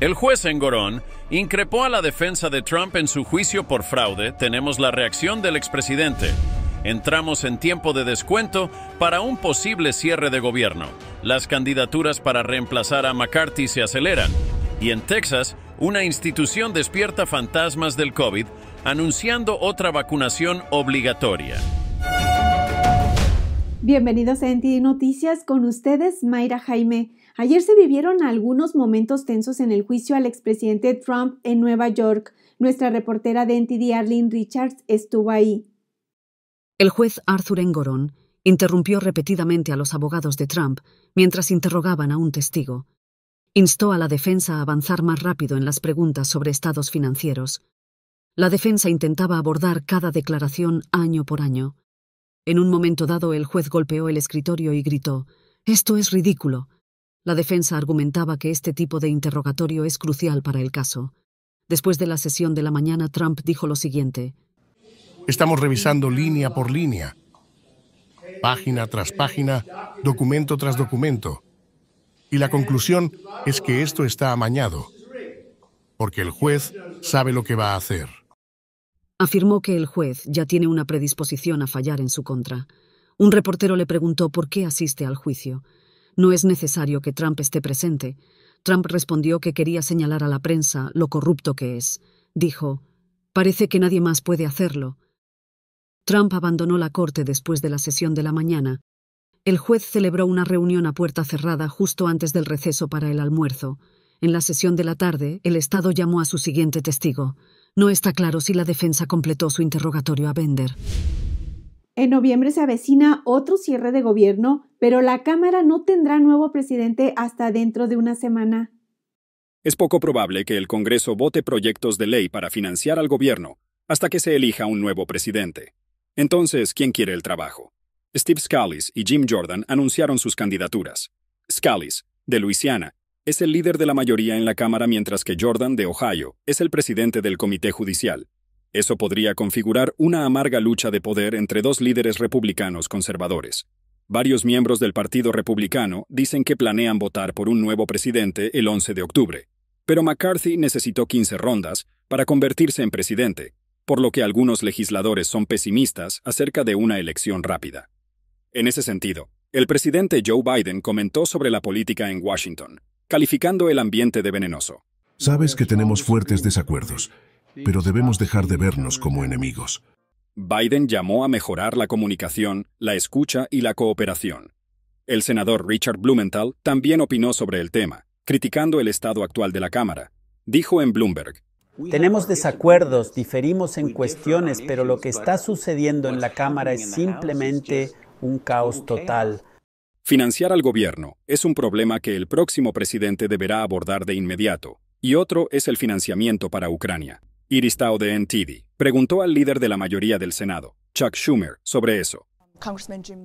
El juez Engorón increpó a la defensa de Trump en su juicio por fraude. Tenemos la reacción del expresidente. Entramos en tiempo de descuento para un posible cierre de gobierno. Las candidaturas para reemplazar a McCarthy se aceleran. Y en Texas, una institución despierta fantasmas del COVID anunciando otra vacunación obligatoria. Bienvenidos a NTD Noticias con ustedes, Mayra Jaime. Ayer se vivieron algunos momentos tensos en el juicio al expresidente Trump en Nueva York. Nuestra reportera de NTD Arlene Richards estuvo ahí. El juez Arthur Engoron interrumpió repetidamente a los abogados de Trump mientras interrogaban a un testigo. Instó a la defensa a avanzar más rápido en las preguntas sobre estados financieros. La defensa intentaba abordar cada declaración año por año. En un momento dado el juez golpeó el escritorio y gritó Esto es ridículo. La defensa argumentaba que este tipo de interrogatorio es crucial para el caso. Después de la sesión de la mañana, Trump dijo lo siguiente. Estamos revisando línea por línea, página tras página, documento tras documento. Y la conclusión es que esto está amañado, porque el juez sabe lo que va a hacer. Afirmó que el juez ya tiene una predisposición a fallar en su contra. Un reportero le preguntó por qué asiste al juicio. No es necesario que Trump esté presente. Trump respondió que quería señalar a la prensa lo corrupto que es. Dijo, Parece que nadie más puede hacerlo. Trump abandonó la corte después de la sesión de la mañana. El juez celebró una reunión a puerta cerrada justo antes del receso para el almuerzo. En la sesión de la tarde, el Estado llamó a su siguiente testigo. No está claro si la defensa completó su interrogatorio a Bender. En noviembre se avecina otro cierre de gobierno, pero la Cámara no tendrá nuevo presidente hasta dentro de una semana. Es poco probable que el Congreso vote proyectos de ley para financiar al gobierno hasta que se elija un nuevo presidente. Entonces, ¿quién quiere el trabajo? Steve Scalise y Jim Jordan anunciaron sus candidaturas. Scalise, de Luisiana, es el líder de la mayoría en la Cámara mientras que Jordan, de Ohio, es el presidente del Comité Judicial. Eso podría configurar una amarga lucha de poder entre dos líderes republicanos conservadores. Varios miembros del Partido Republicano dicen que planean votar por un nuevo presidente el 11 de octubre, pero McCarthy necesitó 15 rondas para convertirse en presidente, por lo que algunos legisladores son pesimistas acerca de una elección rápida. En ese sentido, el presidente Joe Biden comentó sobre la política en Washington, calificando el ambiente de venenoso. Sabes que tenemos fuertes desacuerdos pero debemos dejar de vernos como enemigos. Biden llamó a mejorar la comunicación, la escucha y la cooperación. El senador Richard Blumenthal también opinó sobre el tema, criticando el estado actual de la Cámara. Dijo en Bloomberg, tenemos desacuerdos, diferimos en cuestiones, pero lo que está sucediendo en la Cámara es simplemente un caos total. Financiar al gobierno es un problema que el próximo presidente deberá abordar de inmediato, y otro es el financiamiento para Ucrania. Iris de NTD preguntó al líder de la mayoría del Senado, Chuck Schumer, sobre eso.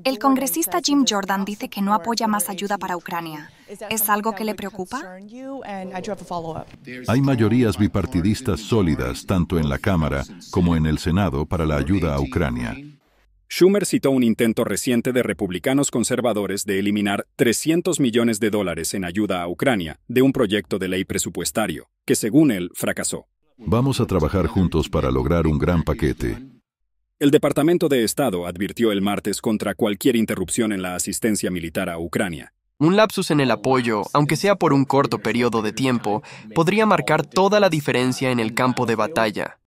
El congresista Jim Jordan dice que no apoya más ayuda para Ucrania. ¿Es algo que le preocupa? Hay mayorías bipartidistas sólidas tanto en la Cámara como en el Senado para la ayuda a Ucrania. Schumer citó un intento reciente de republicanos conservadores de eliminar 300 millones de dólares en ayuda a Ucrania de un proyecto de ley presupuestario, que según él fracasó. Vamos a trabajar juntos para lograr un gran paquete. El Departamento de Estado advirtió el martes contra cualquier interrupción en la asistencia militar a Ucrania. Un lapsus en el apoyo, aunque sea por un corto periodo de tiempo, podría marcar toda la diferencia en el campo de batalla.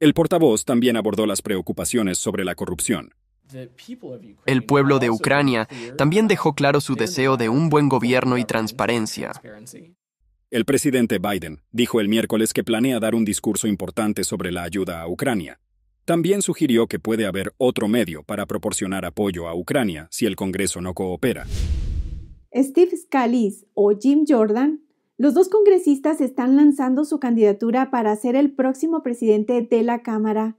El portavoz también abordó las preocupaciones sobre la corrupción. El pueblo de Ucrania también dejó claro su deseo de un buen gobierno y transparencia. El presidente Biden dijo el miércoles que planea dar un discurso importante sobre la ayuda a Ucrania. También sugirió que puede haber otro medio para proporcionar apoyo a Ucrania si el Congreso no coopera. Steve Scalise o Jim Jordan, los dos congresistas están lanzando su candidatura para ser el próximo presidente de la Cámara.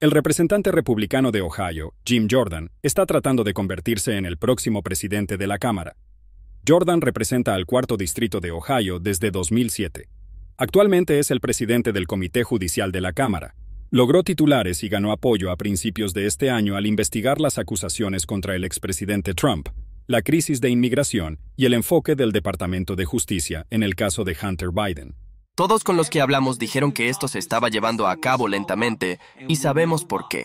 El representante republicano de Ohio, Jim Jordan, está tratando de convertirse en el próximo presidente de la Cámara, Jordan representa al cuarto distrito de Ohio desde 2007. Actualmente es el presidente del Comité Judicial de la Cámara. Logró titulares y ganó apoyo a principios de este año al investigar las acusaciones contra el expresidente Trump, la crisis de inmigración y el enfoque del Departamento de Justicia en el caso de Hunter Biden. Todos con los que hablamos dijeron que esto se estaba llevando a cabo lentamente y sabemos por qué.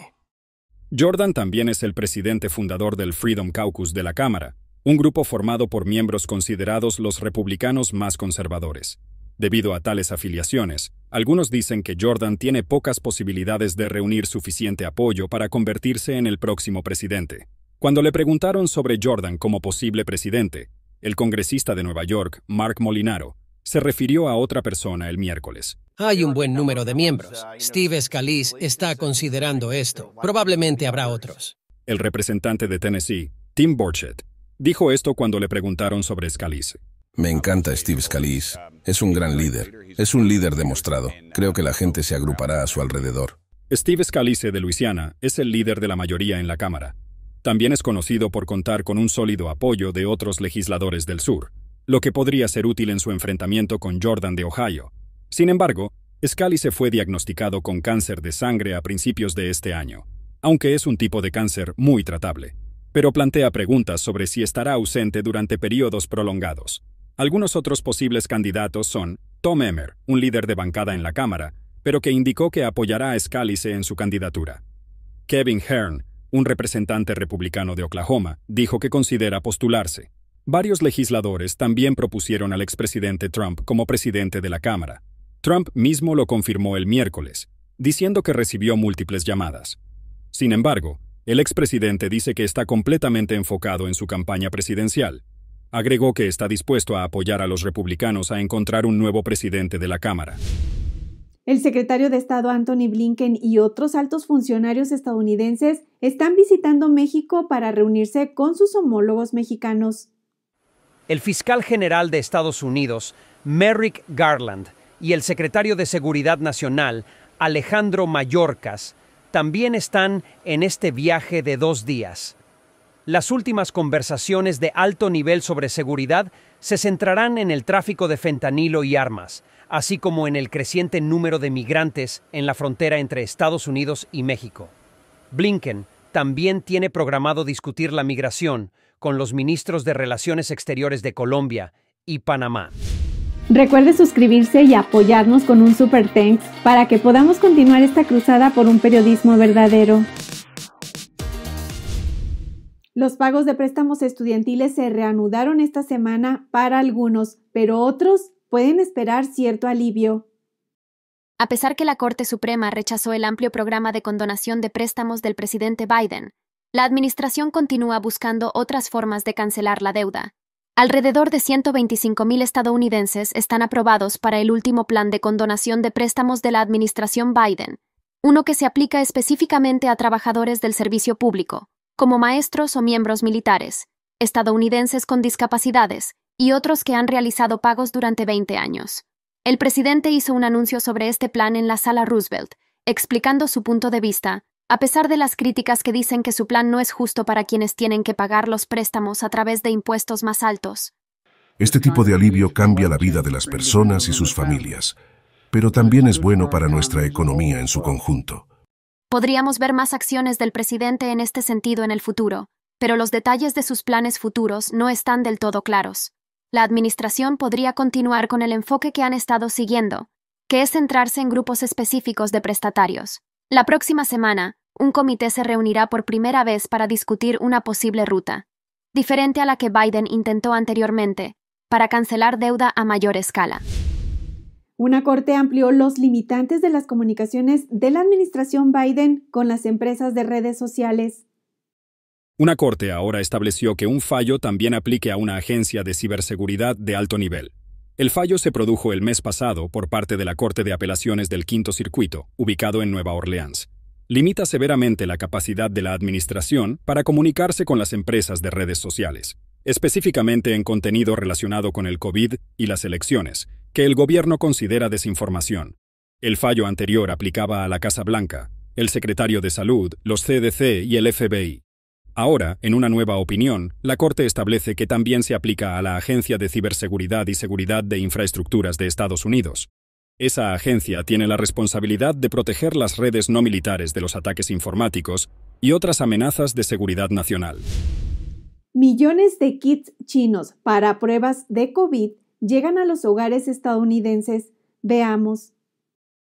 Jordan también es el presidente fundador del Freedom Caucus de la Cámara, un grupo formado por miembros considerados los republicanos más conservadores. Debido a tales afiliaciones, algunos dicen que Jordan tiene pocas posibilidades de reunir suficiente apoyo para convertirse en el próximo presidente. Cuando le preguntaron sobre Jordan como posible presidente, el congresista de Nueva York, Mark Molinaro, se refirió a otra persona el miércoles. Hay un buen número de miembros. Steve Scalise está considerando esto. Probablemente habrá otros. El representante de Tennessee, Tim Borchett. Dijo esto cuando le preguntaron sobre Scalise. Me encanta Steve Scalise. Es un gran líder. Es un líder demostrado. Creo que la gente se agrupará a su alrededor. Steve Scalise de Luisiana es el líder de la mayoría en la Cámara. También es conocido por contar con un sólido apoyo de otros legisladores del sur, lo que podría ser útil en su enfrentamiento con Jordan de Ohio. Sin embargo, Scalise fue diagnosticado con cáncer de sangre a principios de este año, aunque es un tipo de cáncer muy tratable pero plantea preguntas sobre si estará ausente durante periodos prolongados. Algunos otros posibles candidatos son Tom Emmer, un líder de bancada en la Cámara, pero que indicó que apoyará a Scalise en su candidatura. Kevin Hearn, un representante republicano de Oklahoma, dijo que considera postularse. Varios legisladores también propusieron al expresidente Trump como presidente de la Cámara. Trump mismo lo confirmó el miércoles, diciendo que recibió múltiples llamadas. Sin embargo, el expresidente dice que está completamente enfocado en su campaña presidencial. Agregó que está dispuesto a apoyar a los republicanos a encontrar un nuevo presidente de la Cámara. El secretario de Estado Anthony Blinken y otros altos funcionarios estadounidenses están visitando México para reunirse con sus homólogos mexicanos. El fiscal general de Estados Unidos, Merrick Garland, y el secretario de Seguridad Nacional, Alejandro Mayorkas, también están en este viaje de dos días. Las últimas conversaciones de alto nivel sobre seguridad se centrarán en el tráfico de fentanilo y armas, así como en el creciente número de migrantes en la frontera entre Estados Unidos y México. Blinken también tiene programado discutir la migración con los ministros de Relaciones Exteriores de Colombia y Panamá. Recuerde suscribirse y apoyarnos con un super thanks para que podamos continuar esta cruzada por un periodismo verdadero. Los pagos de préstamos estudiantiles se reanudaron esta semana para algunos, pero otros pueden esperar cierto alivio. A pesar que la Corte Suprema rechazó el amplio programa de condonación de préstamos del presidente Biden, la Administración continúa buscando otras formas de cancelar la deuda. Alrededor de 125.000 estadounidenses están aprobados para el último plan de condonación de préstamos de la administración Biden, uno que se aplica específicamente a trabajadores del servicio público, como maestros o miembros militares, estadounidenses con discapacidades y otros que han realizado pagos durante 20 años. El presidente hizo un anuncio sobre este plan en la sala Roosevelt, explicando su punto de vista, a pesar de las críticas que dicen que su plan no es justo para quienes tienen que pagar los préstamos a través de impuestos más altos. Este tipo de alivio cambia la vida de las personas y sus familias, pero también es bueno para nuestra economía en su conjunto. Podríamos ver más acciones del presidente en este sentido en el futuro, pero los detalles de sus planes futuros no están del todo claros. La Administración podría continuar con el enfoque que han estado siguiendo, que es centrarse en grupos específicos de prestatarios. La próxima semana, un comité se reunirá por primera vez para discutir una posible ruta, diferente a la que Biden intentó anteriormente, para cancelar deuda a mayor escala. Una corte amplió los limitantes de las comunicaciones de la administración Biden con las empresas de redes sociales. Una corte ahora estableció que un fallo también aplique a una agencia de ciberseguridad de alto nivel. El fallo se produjo el mes pasado por parte de la Corte de Apelaciones del Quinto Circuito, ubicado en Nueva Orleans, limita severamente la capacidad de la Administración para comunicarse con las empresas de redes sociales, específicamente en contenido relacionado con el COVID y las elecciones, que el gobierno considera desinformación. El fallo anterior aplicaba a la Casa Blanca, el secretario de Salud, los CDC y el FBI. Ahora, en una nueva opinión, la Corte establece que también se aplica a la Agencia de Ciberseguridad y Seguridad de Infraestructuras de Estados Unidos, esa agencia tiene la responsabilidad de proteger las redes no militares de los ataques informáticos y otras amenazas de seguridad nacional. Millones de kits chinos para pruebas de COVID llegan a los hogares estadounidenses. Veamos.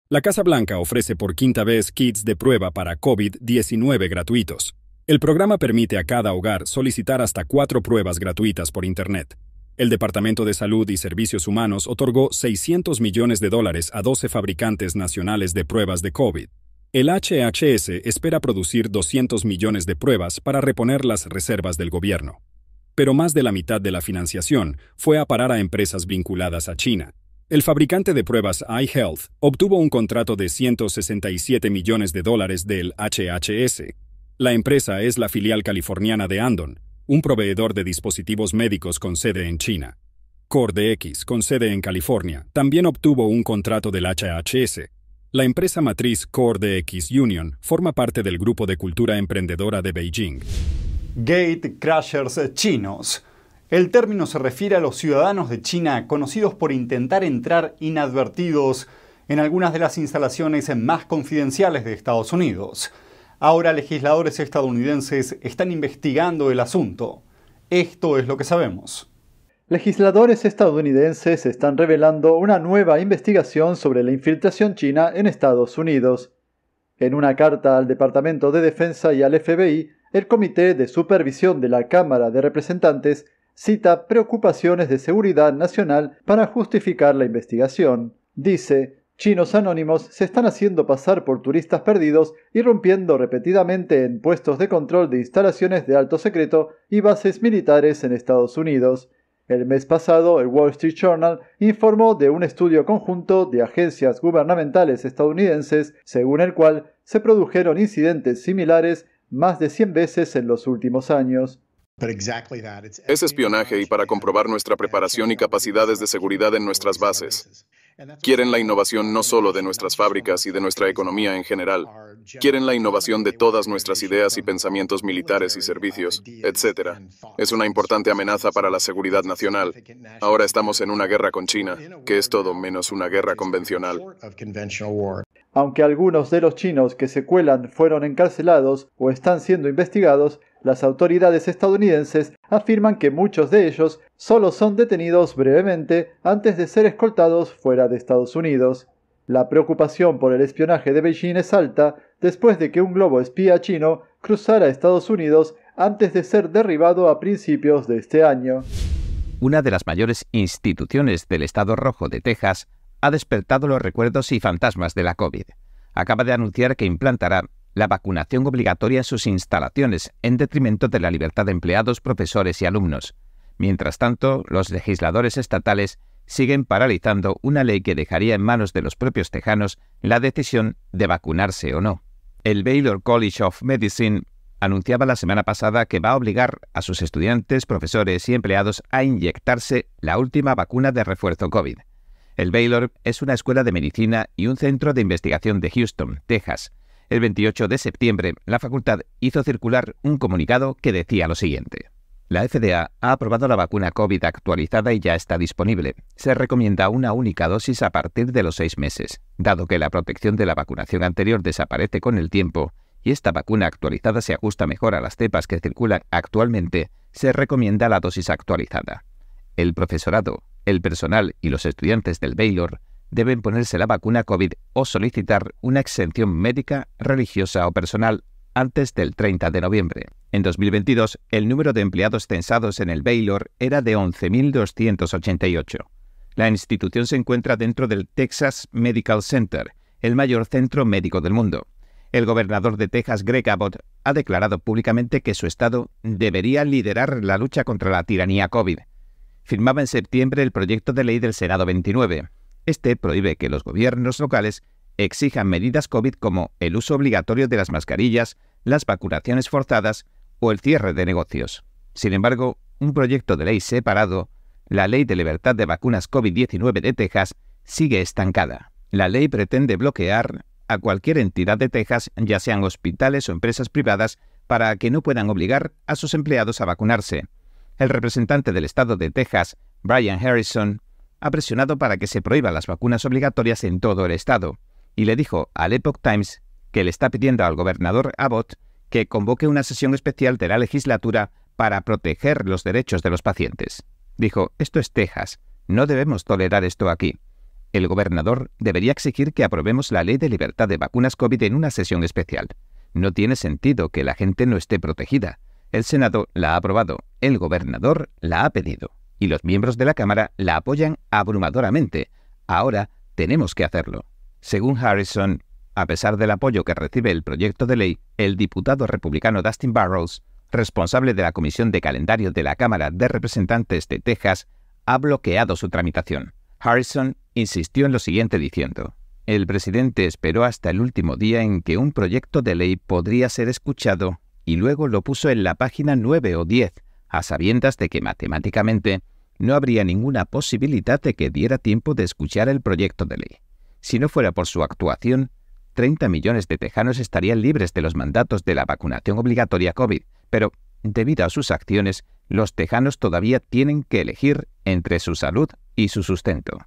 La Casa Blanca ofrece por quinta vez kits de prueba para COVID-19 gratuitos. El programa permite a cada hogar solicitar hasta cuatro pruebas gratuitas por Internet. El Departamento de Salud y Servicios Humanos otorgó 600 millones de dólares a 12 fabricantes nacionales de pruebas de COVID. El HHS espera producir 200 millones de pruebas para reponer las reservas del gobierno. Pero más de la mitad de la financiación fue a parar a empresas vinculadas a China. El fabricante de pruebas iHealth obtuvo un contrato de 167 millones de dólares del HHS. La empresa es la filial californiana de Andon, un proveedor de dispositivos médicos con sede en China. CordeX, con sede en California, también obtuvo un contrato del HHS. La empresa matriz CordeX Union forma parte del grupo de cultura emprendedora de Beijing. Gate Crashers chinos. El término se refiere a los ciudadanos de China conocidos por intentar entrar inadvertidos en algunas de las instalaciones más confidenciales de Estados Unidos. Ahora legisladores estadounidenses están investigando el asunto. Esto es lo que sabemos. Legisladores estadounidenses están revelando una nueva investigación sobre la infiltración china en Estados Unidos. En una carta al Departamento de Defensa y al FBI, el Comité de Supervisión de la Cámara de Representantes cita preocupaciones de seguridad nacional para justificar la investigación. Dice, chinos anónimos se están haciendo pasar por turistas perdidos y rompiendo repetidamente en puestos de control de instalaciones de alto secreto y bases militares en Estados Unidos. El mes pasado, el Wall Street Journal informó de un estudio conjunto de agencias gubernamentales estadounidenses, según el cual se produjeron incidentes similares más de 100 veces en los últimos años. Es espionaje y para comprobar nuestra preparación y capacidades de seguridad en nuestras bases. Quieren la innovación no solo de nuestras fábricas y de nuestra economía en general. Quieren la innovación de todas nuestras ideas y pensamientos militares y servicios, etc. Es una importante amenaza para la seguridad nacional. Ahora estamos en una guerra con China, que es todo menos una guerra convencional. Aunque algunos de los chinos que se cuelan fueron encarcelados o están siendo investigados, las autoridades estadounidenses afirman que muchos de ellos solo son detenidos brevemente antes de ser escoltados fuera de Estados Unidos. La preocupación por el espionaje de Beijing es alta después de que un globo espía chino cruzara Estados Unidos antes de ser derribado a principios de este año. Una de las mayores instituciones del Estado Rojo de Texas ha despertado los recuerdos y fantasmas de la COVID. Acaba de anunciar que implantará la vacunación obligatoria en sus instalaciones, en detrimento de la libertad de empleados, profesores y alumnos. Mientras tanto, los legisladores estatales siguen paralizando una ley que dejaría en manos de los propios tejanos la decisión de vacunarse o no. El Baylor College of Medicine anunciaba la semana pasada que va a obligar a sus estudiantes, profesores y empleados a inyectarse la última vacuna de refuerzo COVID. El Baylor es una escuela de medicina y un centro de investigación de Houston, Texas, el 28 de septiembre, la facultad hizo circular un comunicado que decía lo siguiente. La FDA ha aprobado la vacuna COVID actualizada y ya está disponible. Se recomienda una única dosis a partir de los seis meses. Dado que la protección de la vacunación anterior desaparece con el tiempo y esta vacuna actualizada se ajusta mejor a las cepas que circulan actualmente, se recomienda la dosis actualizada. El profesorado, el personal y los estudiantes del Baylor deben ponerse la vacuna COVID o solicitar una exención médica, religiosa o personal antes del 30 de noviembre. En 2022, el número de empleados censados en el Baylor era de 11.288. La institución se encuentra dentro del Texas Medical Center, el mayor centro médico del mundo. El gobernador de Texas, Greg Abbott, ha declarado públicamente que su estado debería liderar la lucha contra la tiranía COVID. Firmaba en septiembre el proyecto de ley del Senado 29, este prohíbe que los gobiernos locales exijan medidas COVID como el uso obligatorio de las mascarillas, las vacunaciones forzadas o el cierre de negocios. Sin embargo, un proyecto de ley separado, la Ley de Libertad de Vacunas COVID-19 de Texas, sigue estancada. La ley pretende bloquear a cualquier entidad de Texas, ya sean hospitales o empresas privadas, para que no puedan obligar a sus empleados a vacunarse. El representante del estado de Texas, Brian Harrison, ha presionado para que se prohíban las vacunas obligatorias en todo el estado y le dijo al Epoch Times que le está pidiendo al gobernador Abbott que convoque una sesión especial de la legislatura para proteger los derechos de los pacientes. Dijo, esto es Texas, no debemos tolerar esto aquí. El gobernador debería exigir que aprobemos la ley de libertad de vacunas COVID en una sesión especial. No tiene sentido que la gente no esté protegida. El Senado la ha aprobado, el gobernador la ha pedido y los miembros de la Cámara la apoyan abrumadoramente. Ahora tenemos que hacerlo. Según Harrison, a pesar del apoyo que recibe el proyecto de ley, el diputado republicano Dustin Barrows, responsable de la Comisión de Calendario de la Cámara de Representantes de Texas, ha bloqueado su tramitación. Harrison insistió en lo siguiente diciendo, El presidente esperó hasta el último día en que un proyecto de ley podría ser escuchado y luego lo puso en la página 9 o 10, a sabiendas de que matemáticamente no habría ninguna posibilidad de que diera tiempo de escuchar el proyecto de ley. Si no fuera por su actuación, 30 millones de tejanos estarían libres de los mandatos de la vacunación obligatoria COVID, pero, debido a sus acciones, los tejanos todavía tienen que elegir entre su salud y su sustento.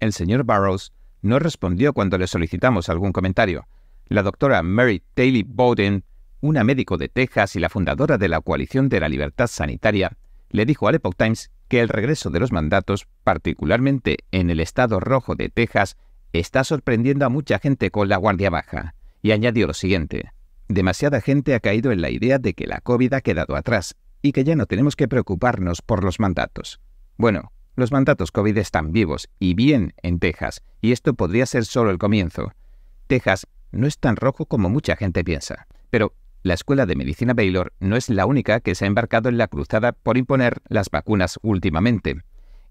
El señor Barrows no respondió cuando le solicitamos algún comentario. La doctora Mary Taylor Bowden, una médico de Texas y la fundadora de la Coalición de la Libertad Sanitaria, le dijo al Epoch Times que el regreso de los mandatos, particularmente en el estado rojo de Texas, está sorprendiendo a mucha gente con la guardia baja, y añadió lo siguiente. Demasiada gente ha caído en la idea de que la COVID ha quedado atrás y que ya no tenemos que preocuparnos por los mandatos. Bueno, los mandatos COVID están vivos y bien en Texas, y esto podría ser solo el comienzo. Texas no es tan rojo como mucha gente piensa, pero la Escuela de Medicina Baylor no es la única que se ha embarcado en la cruzada por imponer las vacunas últimamente.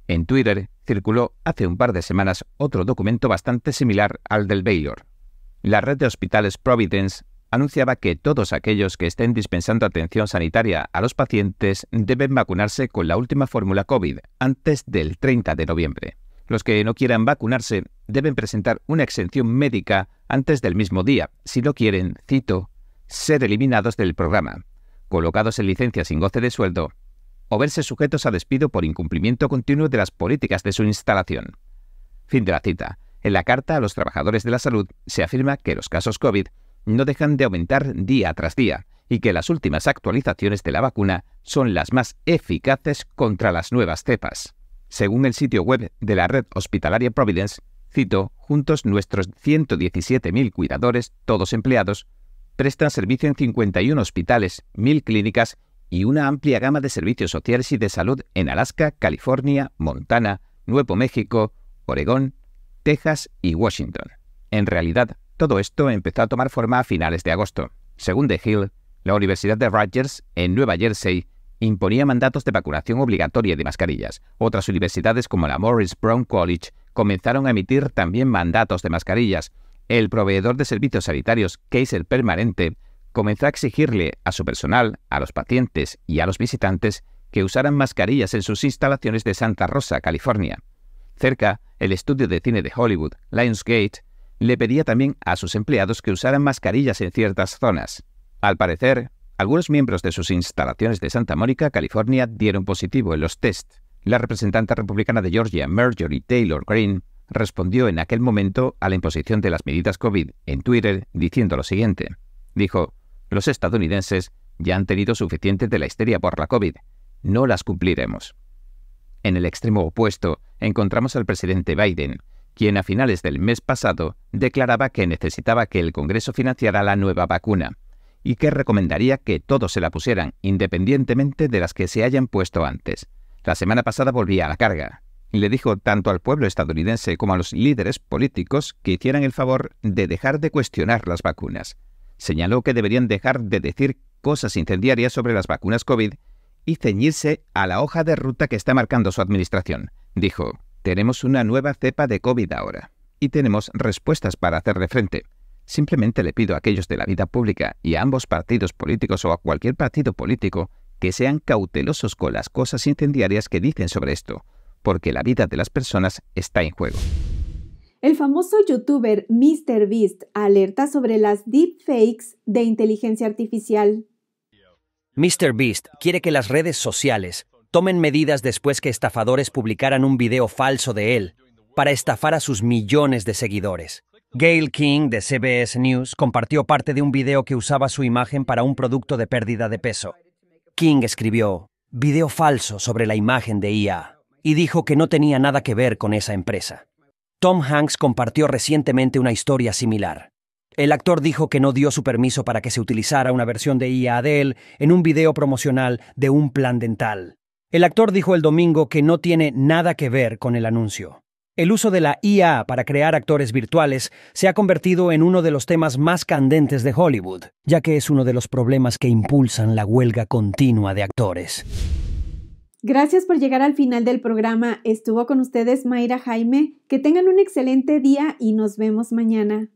En Twitter circuló hace un par de semanas otro documento bastante similar al del Baylor. La red de hospitales Providence anunciaba que todos aquellos que estén dispensando atención sanitaria a los pacientes deben vacunarse con la última fórmula COVID antes del 30 de noviembre. Los que no quieran vacunarse deben presentar una exención médica antes del mismo día, si no quieren, cito, ser eliminados del programa, colocados en licencia sin goce de sueldo o verse sujetos a despido por incumplimiento continuo de las políticas de su instalación. Fin de la cita. En la carta a los trabajadores de la salud se afirma que los casos COVID no dejan de aumentar día tras día y que las últimas actualizaciones de la vacuna son las más eficaces contra las nuevas cepas. Según el sitio web de la red hospitalaria Providence, cito, juntos nuestros 117.000 cuidadores, todos empleados, prestan servicio en 51 hospitales, 1.000 clínicas y una amplia gama de servicios sociales y de salud en Alaska, California, Montana, Nuevo México, Oregón, Texas y Washington. En realidad, todo esto empezó a tomar forma a finales de agosto. Según The Hill, la Universidad de Rutgers, en Nueva Jersey, imponía mandatos de vacunación obligatoria de mascarillas. Otras universidades como la Morris Brown College comenzaron a emitir también mandatos de mascarillas el proveedor de servicios sanitarios Kaiser Permanente comenzó a exigirle a su personal, a los pacientes y a los visitantes que usaran mascarillas en sus instalaciones de Santa Rosa, California. Cerca, el estudio de cine de Hollywood, Lionsgate, le pedía también a sus empleados que usaran mascarillas en ciertas zonas. Al parecer, algunos miembros de sus instalaciones de Santa Mónica, California, dieron positivo en los test. La representante republicana de Georgia, Marjorie Taylor Greene, respondió en aquel momento a la imposición de las medidas COVID en Twitter diciendo lo siguiente. Dijo, los estadounidenses ya han tenido suficiente de la histeria por la COVID, no las cumpliremos. En el extremo opuesto, encontramos al presidente Biden, quien a finales del mes pasado declaraba que necesitaba que el Congreso financiara la nueva vacuna y que recomendaría que todos se la pusieran, independientemente de las que se hayan puesto antes. La semana pasada volvía a la carga, le dijo tanto al pueblo estadounidense como a los líderes políticos que hicieran el favor de dejar de cuestionar las vacunas. Señaló que deberían dejar de decir cosas incendiarias sobre las vacunas COVID y ceñirse a la hoja de ruta que está marcando su administración. Dijo, tenemos una nueva cepa de COVID ahora y tenemos respuestas para hacerle frente. Simplemente le pido a aquellos de la vida pública y a ambos partidos políticos o a cualquier partido político que sean cautelosos con las cosas incendiarias que dicen sobre esto porque la vida de las personas está en juego. El famoso youtuber MrBeast alerta sobre las deepfakes de inteligencia artificial. MrBeast quiere que las redes sociales tomen medidas después que estafadores publicaran un video falso de él para estafar a sus millones de seguidores. Gail King de CBS News compartió parte de un video que usaba su imagen para un producto de pérdida de peso. King escribió, video falso sobre la imagen de IA y dijo que no tenía nada que ver con esa empresa. Tom Hanks compartió recientemente una historia similar. El actor dijo que no dio su permiso para que se utilizara una versión de IA de él en un video promocional de un plan dental. El actor dijo el domingo que no tiene nada que ver con el anuncio. El uso de la IA para crear actores virtuales se ha convertido en uno de los temas más candentes de Hollywood, ya que es uno de los problemas que impulsan la huelga continua de actores. Gracias por llegar al final del programa. Estuvo con ustedes Mayra Jaime. Que tengan un excelente día y nos vemos mañana.